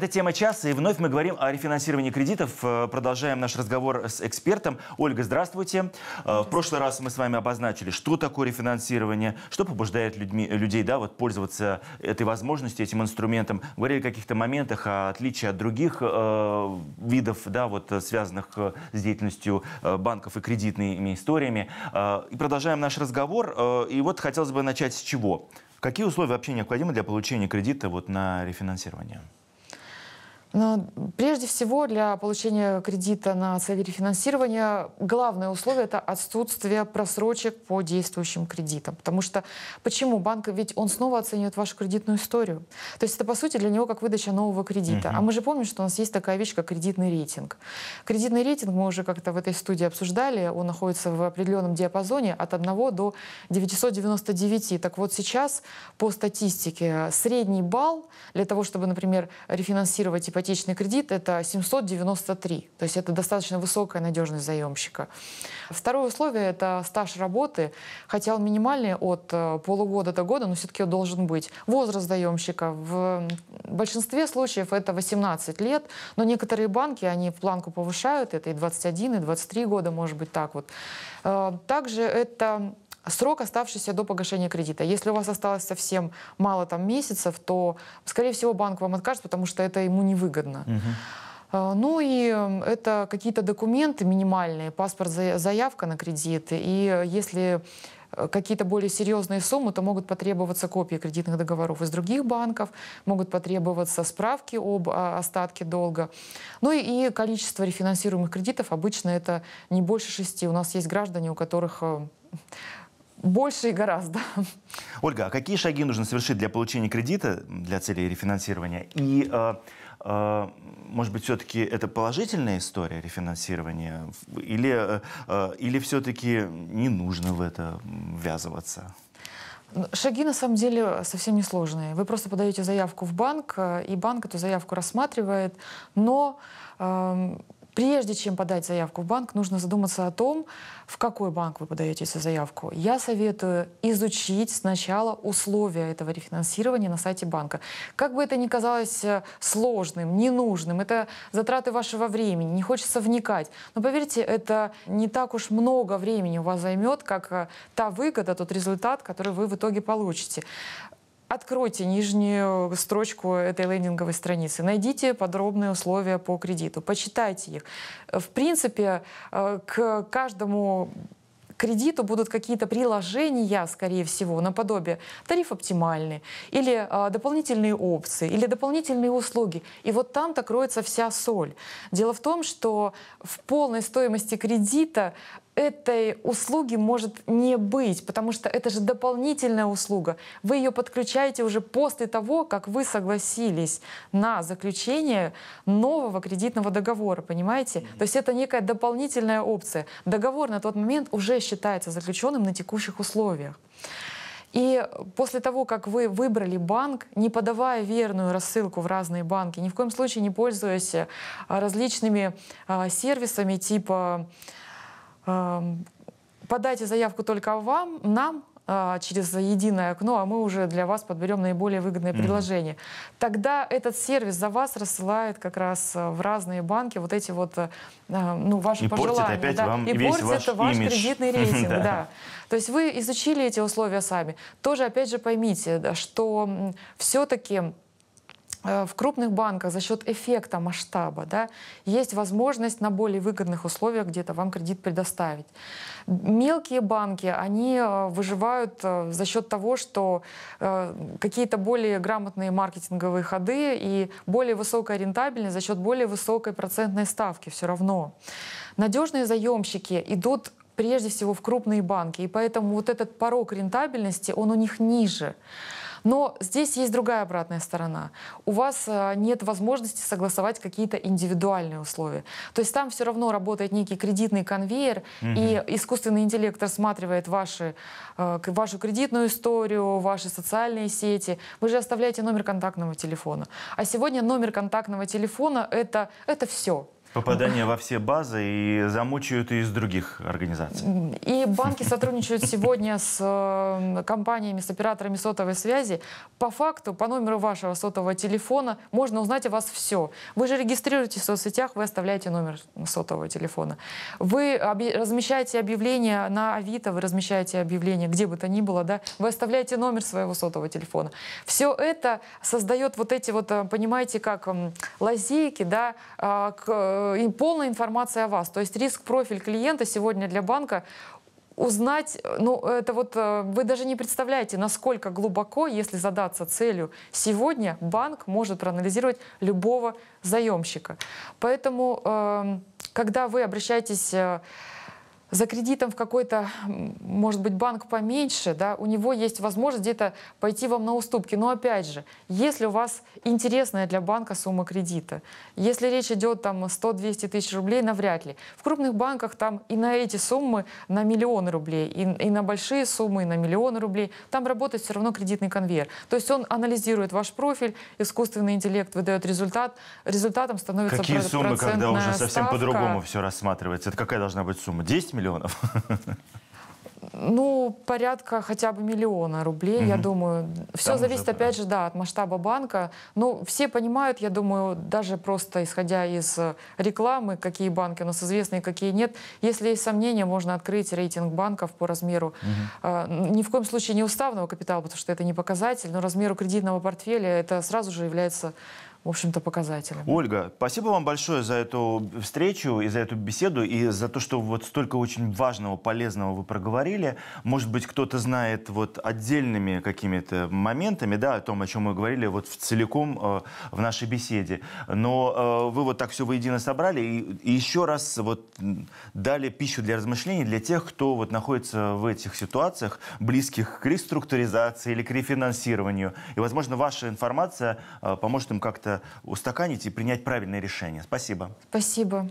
Это тема часа, и вновь мы говорим о рефинансировании кредитов. Э, продолжаем наш разговор с экспертом. Ольга, здравствуйте. Э, в прошлый раз мы с вами обозначили, что такое рефинансирование, что побуждает людьми, людей да, вот, пользоваться этой возможностью, этим инструментом. Говорили о каких-то моментах, о отличии от других э, видов, да, вот, э, связанных с деятельностью банков и кредитными историями. И продолжаем наш разговор. И вот хотелось бы начать с чего? Какие условия вообще необходимы для получения кредита вот на рефинансирование? Но прежде всего для получения кредита на цель рефинансирования главное условие — это отсутствие просрочек по действующим кредитам. Потому что почему? Банк ведь он снова оценивает вашу кредитную историю. То есть это, по сути, для него как выдача нового кредита. Uh-huh. А мы же помним, что у нас есть такая вещь, как кредитный рейтинг. Кредитный рейтинг мы уже как-то в этой студии обсуждали. Он находится в определенном диапазоне от 1 до 999. Так вот сейчас по статистике средний балл для того, чтобы, например, рефинансировать ипотеку, ипотечный кредит — это 793. То есть это достаточно высокая надежность заемщика. Второе условие — это стаж работы, хотя он минимальный от э, полугода до года, но все-таки он должен быть. Возраст заемщика в большинстве случаев это 18 лет, но некоторые банки, они планку повышают, это и 21, и 23 года, может быть, так вот. Э, также это срок, оставшийся до погашения кредита. Если у вас осталось совсем мало там месяцев, то, скорее всего, банк вам откажет, потому что это ему невыгодно. Угу. Ну и это какие-то документы минимальные, паспорт, заявка на кредит. И если э, какие-то более серьезные суммы, то могут потребоваться копии кредитных договоров из других банков, могут потребоваться справки об а, остатке долга. Ну и количество рефинансируемых кредитов обычно это не больше шести. У нас есть граждане, у которых э, больше и гораздо. Ольга, а какие шаги нужно совершить для получения кредита для цели рефинансирования? И, э, э, может быть, все-таки это положительная история рефинансирования? Или, э, э или все-таки не нужно в это ввязываться? Ну, шаги на самом деле совсем не сложные. Вы просто подаете заявку в банк, э, и банк эту заявку рассматривает, но... Э, Прежде чем подать заявку в банк, нужно задуматься о том, в какой банк вы подаете эту заявку. Я советую изучить сначала условия этого рефинансирования на сайте банка. Как бы это ни казалось э, сложным, ненужным, это затраты вашего времени, не хочется вникать. Но поверьте, это не так уж много времени у вас займет, как э, та выгода, тот результат, который вы в итоге получите. Откройте нижнюю строчку этой лендинговой страницы, найдите подробные условия по кредиту, почитайте их. В принципе, э, к каждому кредиту будут какие-то приложения, скорее всего, наподобие тариф оптимальный, или а, дополнительные опции, или дополнительные услуги. И вот там-то кроется вся соль. Дело в том, что в полной стоимости кредита этой услуги может не быть, потому что это же дополнительная услуга. Вы ее подключаете уже после того, как вы согласились на заключение нового кредитного договора, понимаете? Mm-hmm. То есть это некая дополнительная опция. Договор на тот момент уже считается заключенным на текущих условиях. И после того, как вы выбрали банк, не подавая верную рассылку в разные банки, ни в коем случае не пользуясь а, различными а, сервисами типа Подайте заявку только вам, нам, а, через единое окно, а мы уже для вас подберем наиболее выгодное mm-hmm. предложение. Тогда этот сервис за вас рассылает как раз а, в разные банки вот эти вот а, ну, ваши и пожелания. Портит опять да, вам и весь портит ваш, ваш имидж. кредитный рейтинг. да. То есть вы изучили эти условия сами. Тоже, опять же, поймите, что все-таки Э, в крупных банках за счет эффекта масштаба да, есть возможность на более выгодных условиях где-то вам кредит предоставить. Мелкие банки, они э, выживают э, за счет того, что какие-то более грамотные маркетинговые ходы и более высокая рентабельность за счет более высокой процентной ставки все равно. Надежные заемщики идут прежде всего в крупные банки, и поэтому вот этот порог рентабельности, он у них ниже. Но здесь есть другая обратная сторона. У вас э, нет возможности согласовать какие-то индивидуальные условия. То есть там все равно работает некий кредитный конвейер, угу. и искусственный интеллект рассматривает ваши, э, вашу кредитную историю, ваши социальные сети. Вы же оставляете номер контактного телефона. А сегодня номер контактного телефона это, это все. Попадание во все базы и замучают и из других организаций. И банки сотрудничают сегодня с э, компаниями, с операторами сотовой связи. По факту, по номеру вашего сотового телефона можно узнать о вас все. Вы же регистрируетесь в соцсетях, вы оставляете номер сотового телефона. Вы размещаете объявления на Авито, вы размещаете объявления где бы то ни было, да? вы оставляете номер своего сотового телефона. Все это создает вот эти вот, э, понимаете, как лазейки, да, а, к и полная информация о вас. То есть риск-профиль клиента сегодня для банка узнать, ну это вот э, вы даже не представляете, насколько глубоко, если задаться целью, сегодня банк может проанализировать любого заемщика. Поэтому, эм, когда вы обращаетесь э, за кредитом в какой-то, может быть, банк поменьше, да, у него есть возможность где-то пойти вам на уступки. Но опять же, если у вас интересная для банка сумма кредита, если речь идет там 100-200 тысяч рублей, навряд ли. В крупных банках там и на эти суммы на миллионы рублей, и, и на большие суммы, и на миллионы рублей. Там работает все равно кредитный конвейер. То есть он анализирует ваш профиль, искусственный интеллект выдает результат, результатом становится Какие суммы, когда уже совсем по-другому все рассматривается? Это какая должна быть сумма? 10 миллионов? Ну, порядка хотя бы миллиона рублей, угу. я думаю. Все Там зависит, уже, опять да. же, да, от масштаба банка. Но ну, все понимают, я думаю, даже просто исходя из рекламы, какие банки у нас известны какие нет. Если есть сомнения, можно открыть рейтинг банков по размеру. Угу. Э, ни в коем случае не уставного капитала, потому что это не показатель, но размеру кредитного портфеля это сразу же является в общем-то, показателем. Ольга, спасибо вам большое за эту встречу и за эту беседу, и за то, что вот столько очень важного, полезного вы проговорили. Может быть, кто-то знает вот отдельными какими-то моментами, да, о том, о чем мы говорили вот в целиком э, в нашей беседе. Но э, вы вот так все воедино собрали и, и еще раз вот дали пищу для размышлений для тех, кто вот находится в этих ситуациях, близких к реструктуризации или к рефинансированию. И, возможно, ваша информация э, поможет им как-то это устаканить и принять правильное решение. Спасибо. Спасибо.